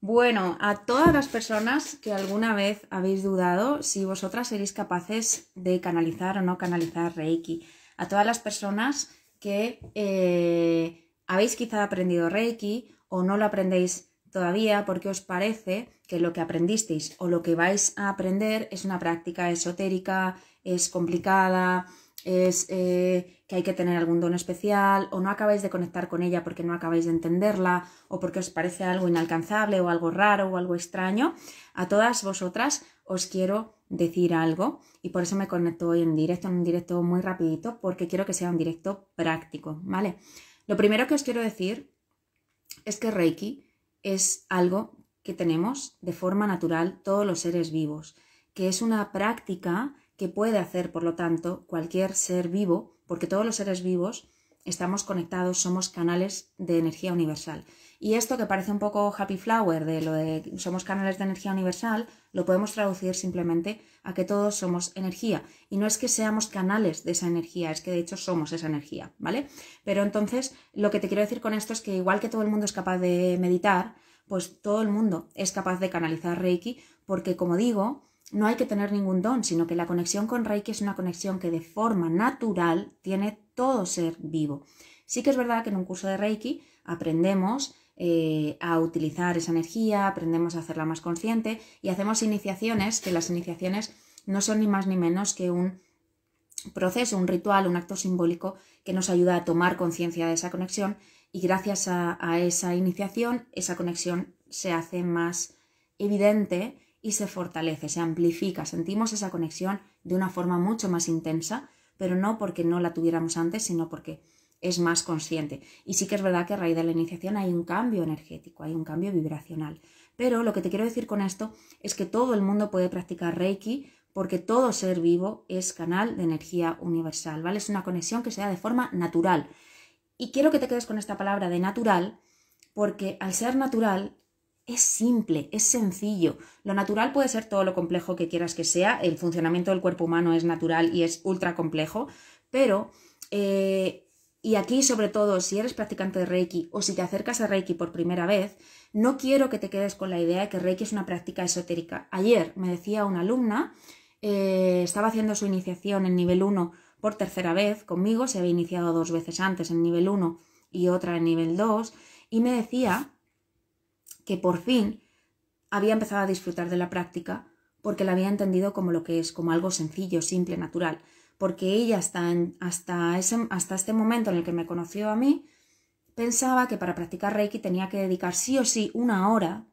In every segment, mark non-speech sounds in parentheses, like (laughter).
Bueno, a todas las personas que alguna vez habéis dudado si vosotras seréis capaces de canalizar o no canalizar Reiki, a todas las personas que eh, habéis quizá aprendido Reiki o no lo aprendéis todavía porque os parece que lo que aprendisteis o lo que vais a aprender es una práctica esotérica, es complicada, es eh, que hay que tener algún don especial o no acabáis de conectar con ella porque no acabáis de entenderla o porque os parece algo inalcanzable o algo raro o algo extraño, a todas vosotras os quiero decir algo y por eso me conecto hoy en directo, en un directo muy rapidito porque quiero que sea un directo práctico, ¿vale? Lo primero que os quiero decir es que Reiki es algo que tenemos de forma natural todos los seres vivos, que es una práctica que puede hacer, por lo tanto, cualquier ser vivo, porque todos los seres vivos estamos conectados, somos canales de energía universal. Y esto que parece un poco happy flower de lo de somos canales de energía universal, lo podemos traducir simplemente a que todos somos energía. Y no es que seamos canales de esa energía, es que de hecho somos esa energía, ¿vale? Pero entonces lo que te quiero decir con esto es que igual que todo el mundo es capaz de meditar, pues todo el mundo es capaz de canalizar Reiki, porque como digo, no hay que tener ningún don, sino que la conexión con Reiki es una conexión que de forma natural tiene todo ser vivo. Sí que es verdad que en un curso de Reiki aprendemos eh, a utilizar esa energía, aprendemos a hacerla más consciente y hacemos iniciaciones, que las iniciaciones no son ni más ni menos que un proceso, un ritual, un acto simbólico que nos ayuda a tomar conciencia de esa conexión y gracias a esa iniciación esa conexión se hace más evidente y se fortalece, se amplifica, sentimos esa conexión de una forma mucho más intensa, pero no porque no la tuviéramos antes, sino porque es más consciente. Y sí que es verdad que a raíz de la iniciación hay un cambio energético, hay un cambio vibracional. Pero lo que te quiero decir con esto es que todo el mundo puede practicar Reiki porque todo ser vivo es canal de energía universal, ¿vale? Es una conexión que se da de forma natural. Y quiero que te quedes con esta palabra de natural porque al ser natural es simple, es sencillo. Lo natural puede ser todo lo complejo que quieras que sea. El funcionamiento del cuerpo humano es natural y es ultra complejo, pero... Eh, y aquí, sobre todo, si eres practicante de Reiki o si te acercas a Reiki por primera vez, no quiero que te quedes con la idea de que Reiki es una práctica esotérica. Ayer me decía una alumna, eh, estaba haciendo su iniciación en nivel 1 por tercera vez conmigo, se había iniciado dos veces antes en nivel 1 y otra en nivel 2, y me decía que por fin había empezado a disfrutar de la práctica porque la había entendido como lo que es, como algo sencillo, simple, natural, porque ella hasta, hasta, hasta este momento en el que me conoció a mí, pensaba que para practicar Reiki tenía que dedicar sí o sí una hora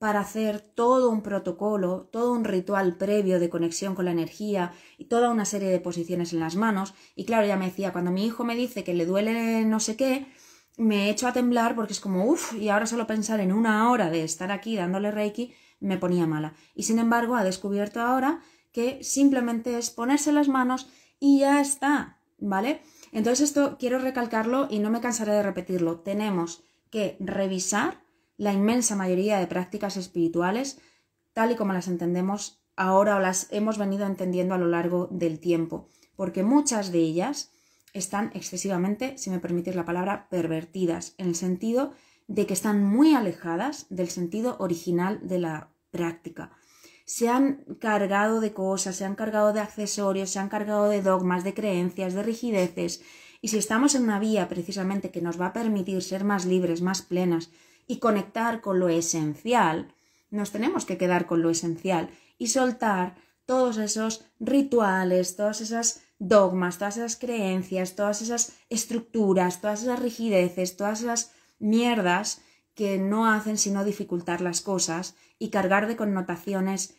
para hacer todo un protocolo, todo un ritual previo de conexión con la energía y toda una serie de posiciones en las manos. Y claro, ya me decía, cuando mi hijo me dice que le duele no sé qué, me hecho a temblar porque es como, uff, y ahora solo pensar en una hora de estar aquí dándole reiki me ponía mala. Y sin embargo, ha descubierto ahora que simplemente es ponerse las manos y ya está, ¿vale? Entonces esto quiero recalcarlo y no me cansaré de repetirlo. Tenemos que revisar la inmensa mayoría de prácticas espirituales tal y como las entendemos ahora o las hemos venido entendiendo a lo largo del tiempo, porque muchas de ellas están excesivamente, si me permitís la palabra, pervertidas, en el sentido de que están muy alejadas del sentido original de la práctica. Se han cargado de cosas, se han cargado de accesorios, se han cargado de dogmas, de creencias, de rigideces. Y si estamos en una vía precisamente que nos va a permitir ser más libres, más plenas y conectar con lo esencial, nos tenemos que quedar con lo esencial y soltar todos esos rituales, todas esas dogmas, todas esas creencias, todas esas estructuras, todas esas rigideces, todas esas mierdas que no hacen sino dificultar las cosas y cargar de connotaciones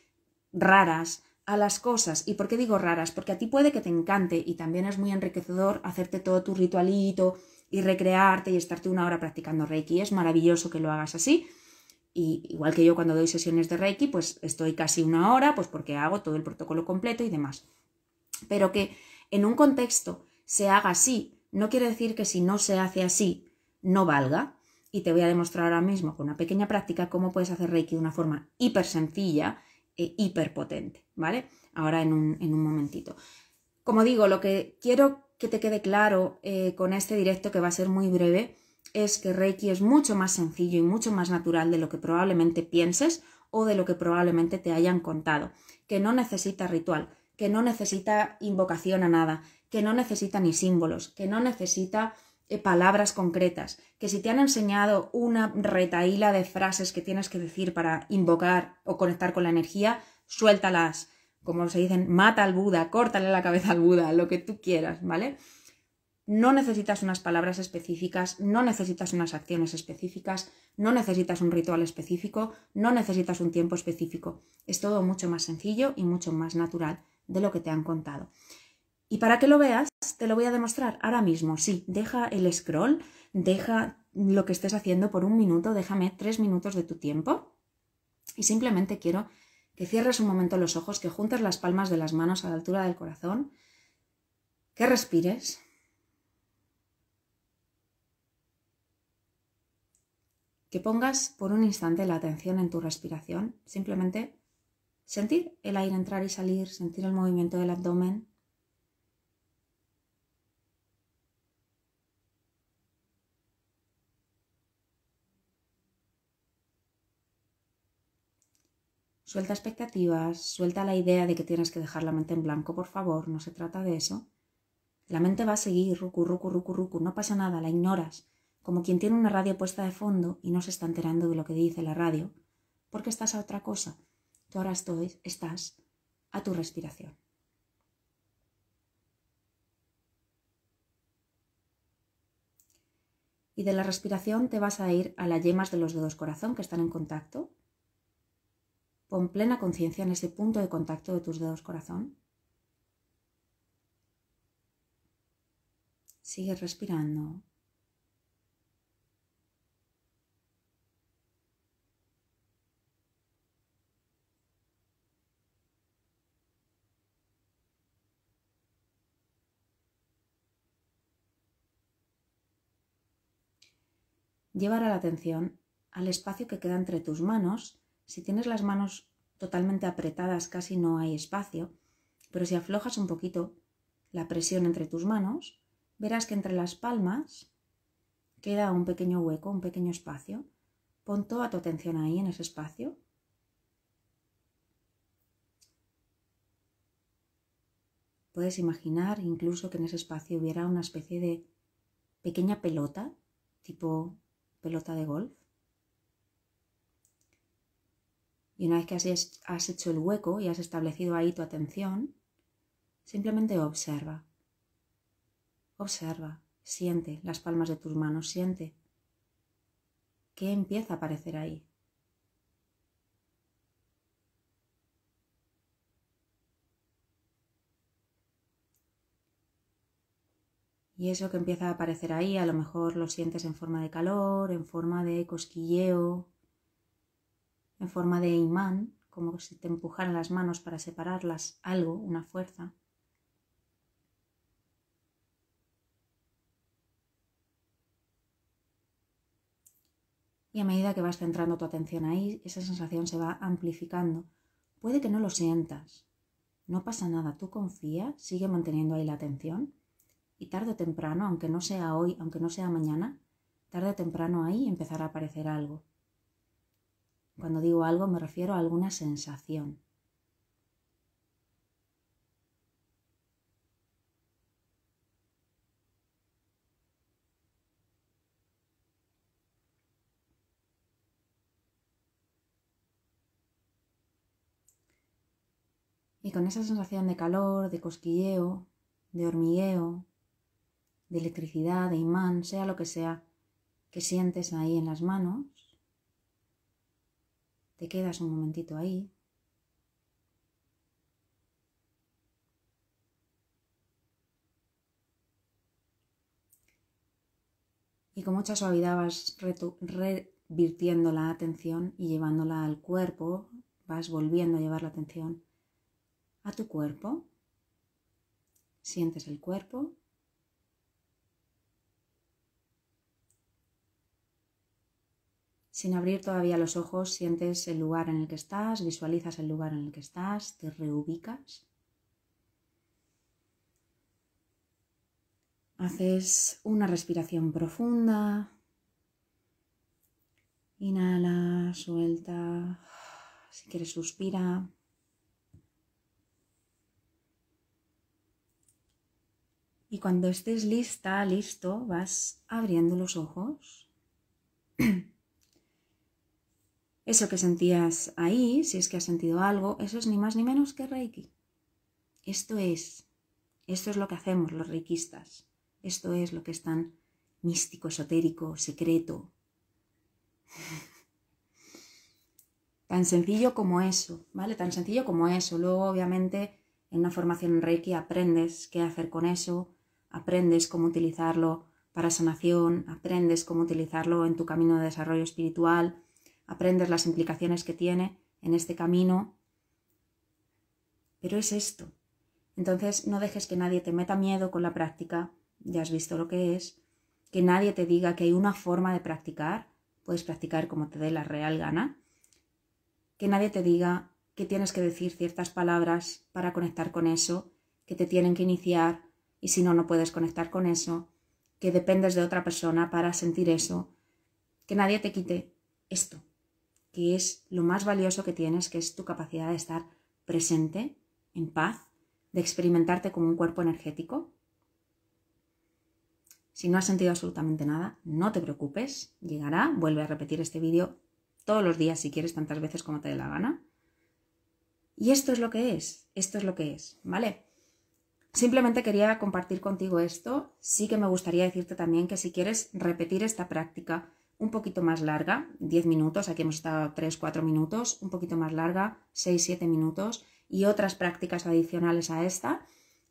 raras a las cosas. ¿Y por qué digo raras? Porque a ti puede que te encante y también es muy enriquecedor hacerte todo tu ritualito y recrearte y estarte una hora practicando Reiki. Es maravilloso que lo hagas así. Y igual que yo cuando doy sesiones de Reiki, pues estoy casi una hora, pues porque hago todo el protocolo completo y demás. Pero que en un contexto se haga así, no quiere decir que si no se hace así, no valga. Y te voy a demostrar ahora mismo con una pequeña práctica cómo puedes hacer Reiki de una forma hiper sencilla e hiper potente, ¿vale? Ahora en un, momentito. Como digo, lo que quiero que te quede claro eh, con este directo, que va a ser muy breve, es que Reiki es mucho más sencillo y mucho más natural de lo que probablemente pienses o de lo que probablemente te hayan contado, que no necesita ritual, que no necesita invocación a nada, que no necesita ni símbolos, que no necesita eh, palabras concretas, que si te han enseñado una retaíla de frases que tienes que decir para invocar o conectar con la energía, suéltalas. Como se dicen, mata al Buda, córtale la cabeza al Buda, lo que tú quieras, ¿vale? No necesitas unas palabras específicas, no necesitas unas acciones específicas, no necesitas un ritual específico, no necesitas un tiempo específico. Es todo mucho más sencillo y mucho más natural de lo que te han contado. Y para que lo veas, te lo voy a demostrar ahora mismo. Sí, deja el scroll, deja lo que estés haciendo por un minuto, déjame tres minutos de tu tiempo. Y simplemente quiero que cierres un momento los ojos, que juntes las palmas de las manos a la altura del corazón, que respires. Que pongas por un instante la atención en tu respiración, simplemente Sentir el aire entrar y salir, sentir el movimiento del abdomen. Suelta expectativas, suelta la idea de que tienes que dejar la mente en blanco, por favor, no se trata de eso. La mente va a seguir, ruku, ruku, ruku, ruku, no pasa nada, la ignoras, como quien tiene una radio puesta de fondo y no se está enterando de lo que dice la radio, porque estás a otra cosa, Tú ahora estás a tu respiración. Y de la respiración te vas a ir a las yemas de los dedos corazón que están en contacto. Pon plena conciencia en ese punto de contacto de tus dedos corazón. Sigue respirando. llevará la atención al espacio que queda entre tus manos. Si tienes las manos totalmente apretadas casi no hay espacio, pero si aflojas un poquito la presión entre tus manos, verás que entre las palmas queda un pequeño hueco, un pequeño espacio. Pon toda tu atención ahí en ese espacio. Puedes imaginar incluso que en ese espacio hubiera una especie de pequeña pelota, tipo pelota de golf. Y una vez que has hecho el hueco y has establecido ahí tu atención, simplemente observa. Observa, siente las palmas de tus manos, siente. ¿Qué empieza a aparecer ahí? Y eso que empieza a aparecer ahí, a lo mejor lo sientes en forma de calor, en forma de cosquilleo, en forma de imán, como si te empujaran las manos para separarlas, algo, una fuerza. Y a medida que vas centrando tu atención ahí, esa sensación se va amplificando. Puede que no lo sientas. No pasa nada, tú confías, sigue manteniendo ahí la atención y tarde o temprano, aunque no sea hoy, aunque no sea mañana, tarde o temprano ahí empezará a aparecer algo. Cuando digo algo me refiero a alguna sensación. Y con esa sensación de calor, de cosquilleo, de hormigueo, de electricidad, de imán, sea lo que sea que sientes ahí en las manos, te quedas un momentito ahí. Y con mucha suavidad vas revirtiendo la atención y llevándola al cuerpo, vas volviendo a llevar la atención a tu cuerpo. Sientes el cuerpo, Sin abrir todavía los ojos, sientes el lugar en el que estás, visualizas el lugar en el que estás, te reubicas. Haces una respiración profunda. Inhala, suelta. Si quieres, suspira. Y cuando estés lista, listo, vas abriendo los ojos. (clears throat) Eso que sentías ahí, si es que has sentido algo, eso es ni más ni menos que Reiki. Esto es, esto es lo que hacemos los reikistas. Esto es lo que es tan místico, esotérico, secreto. (laughs) Tan sencillo como eso, ¿vale? Tan sencillo como eso. Luego, obviamente, en una formación en Reiki aprendes qué hacer con eso, aprendes cómo utilizarlo para sanación, aprendes cómo utilizarlo en tu camino de desarrollo espiritual, aprendes las implicaciones que tiene en este camino. Pero es esto. Entonces no dejes que nadie te meta miedo con la práctica, ya has visto lo que es, que nadie te diga que hay una forma de practicar, puedes practicar como te dé la real gana, que nadie te diga que tienes que decir ciertas palabras para conectar con eso, que te tienen que iniciar y si no, no puedes conectar con eso, que dependes de otra persona para sentir eso, que nadie te quite esto que es lo más valioso que tienes, que es tu capacidad de estar presente, en paz, de experimentarte como un cuerpo energético. Si no has sentido absolutamente nada, no te preocupes, llegará, vuelve a repetir este vídeo todos los días si quieres tantas veces como te dé la gana. Y esto es lo que es, esto es lo que es, ¿vale? Simplemente quería compartir contigo esto. Sí que me gustaría decirte también que si quieres repetir esta práctica, un poquito más larga, 10 minutos, aquí hemos estado 3-4 minutos, un poquito más larga, 6-7 minutos, y otras prácticas adicionales a esta,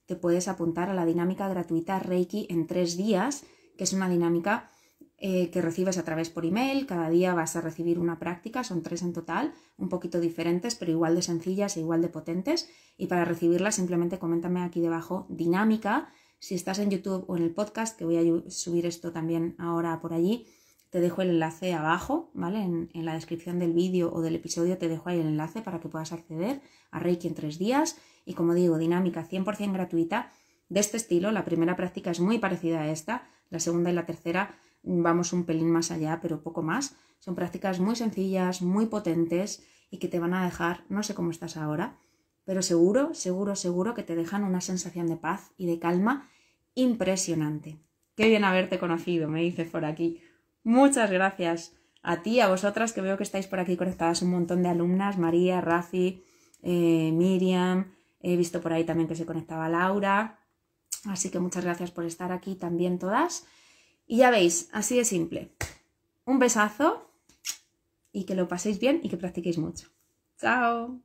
te puedes apuntar a la dinámica gratuita Reiki en 3 días, que es una dinámica eh, que recibes a través por email, cada día vas a recibir una práctica, son tres en total, un poquito diferentes, pero igual de sencillas e igual de potentes, y para recibirla simplemente coméntame aquí debajo dinámica, si estás en YouTube o en el podcast, que voy a subir esto también ahora por allí, te dejo el enlace abajo, ¿vale? En, la descripción del vídeo o del episodio te dejo ahí el enlace para que puedas acceder a Reiki en tres días. Y como digo, dinámica 100% gratuita de este estilo. La primera práctica es muy parecida a esta. La segunda y la tercera mm, vamos un pelín más allá, pero poco más. Son prácticas muy sencillas, muy potentes y que te van a dejar, no sé cómo estás ahora, pero seguro, seguro, seguro que te dejan una sensación de paz y de calma impresionante. Qué bien haberte conocido, me dice por aquí. Muchas gracias a ti, a vosotras, que veo que estáis por aquí conectadas un montón de alumnas, María, Rafi, eh, Miriam, he visto por ahí también que se conectaba Laura, así que muchas gracias por estar aquí también todas. Y ya veis, así de simple. Un besazo y que lo paséis bien y que practiquéis mucho. Chao.